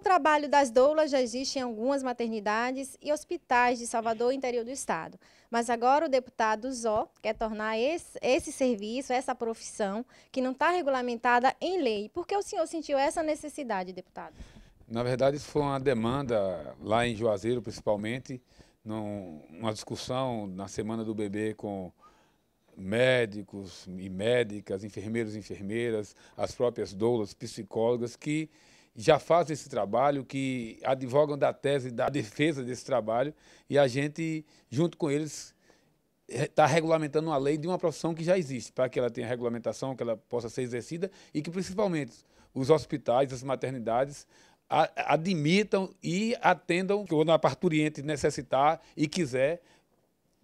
O trabalho das doulas já existe em algumas maternidades e hospitais de Salvador e interior do estado. Mas agora o deputado Zó quer tornar esse, esse serviço, essa profissão, que não está regulamentada em lei. Por que o senhor sentiu essa necessidade, deputado? Na verdade, isso foi uma demanda lá em Juazeiro, principalmente, num, uma discussão na Semana do Bebê com médicos e médicas, enfermeiros e enfermeiras, as próprias doulas, psicólogas, que já fazem esse trabalho, que advogam da tese da defesa desse trabalho, e a gente, junto com eles, está regulamentando uma lei de uma profissão que já existe, para que ela tenha regulamentação, que ela possa ser exercida e que, principalmente, os hospitais, as maternidades, a, admitam e atendam, quando a parturiente necessitar e quiser,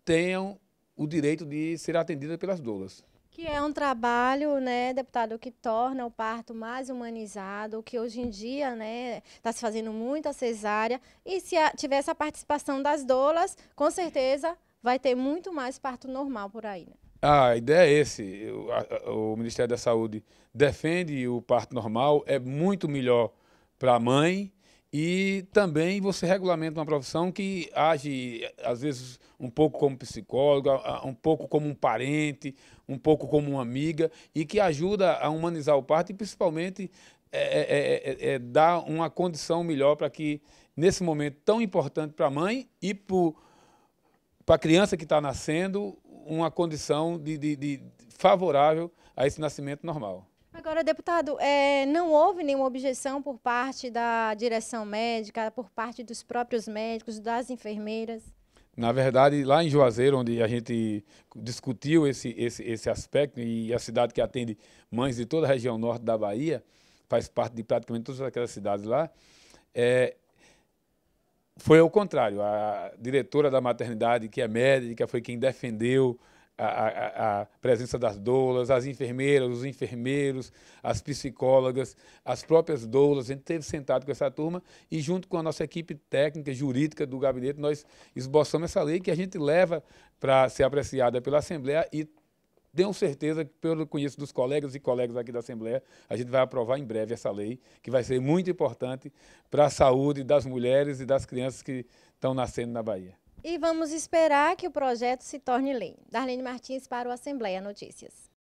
tenham o direito de ser atendida pelas doulas. Que é um trabalho, né, deputado, que torna o parto mais humanizado, que hoje em dia, né, está se fazendo muita cesárea. E se a, tiver essa participação das doulas, com certeza vai ter muito mais parto normal por aí, né? Ah, a ideia é esse. O, a, o Ministério da Saúde defende o parto normal, é muito melhor para a mãe, e também você regulamenta uma profissão que age, às vezes, um pouco como psicóloga, um pouco como um parente, um pouco como uma amiga, e que ajuda a humanizar o parto e, principalmente, é, é, é, dar uma condição melhor para que, nesse momento tão importante para a mãe e para a criança que está nascendo, uma condição de, de, de favorável a esse nascimento normal. Agora, deputado, é, não houve nenhuma objeção por parte da direção médica, por parte dos próprios médicos, das enfermeiras? Na verdade, lá em Juazeiro, onde a gente discutiu esse, esse, esse aspecto, e a cidade que atende mães de toda a região norte da Bahia, faz parte de praticamente todas aquelas cidades lá, é, foi ao contrário. A diretora da maternidade, que é médica, foi quem defendeu a, a, a presença das doulas, as enfermeiras, os enfermeiros, as psicólogas, as próprias doulas. A gente teve sentado com essa turma e, junto com a nossa equipe técnica jurídica do gabinete, nós esboçamos essa lei que a gente leva para ser apreciada pela Assembleia e tenho certeza que, pelo conheço dos colegas e colegas aqui da Assembleia, a gente vai aprovar em breve essa lei, que vai ser muito importante para a saúde das mulheres e das crianças que estão nascendo na Bahia. E vamos esperar que o projeto se torne lei. Darlene Martins para o Assembleia Notícias.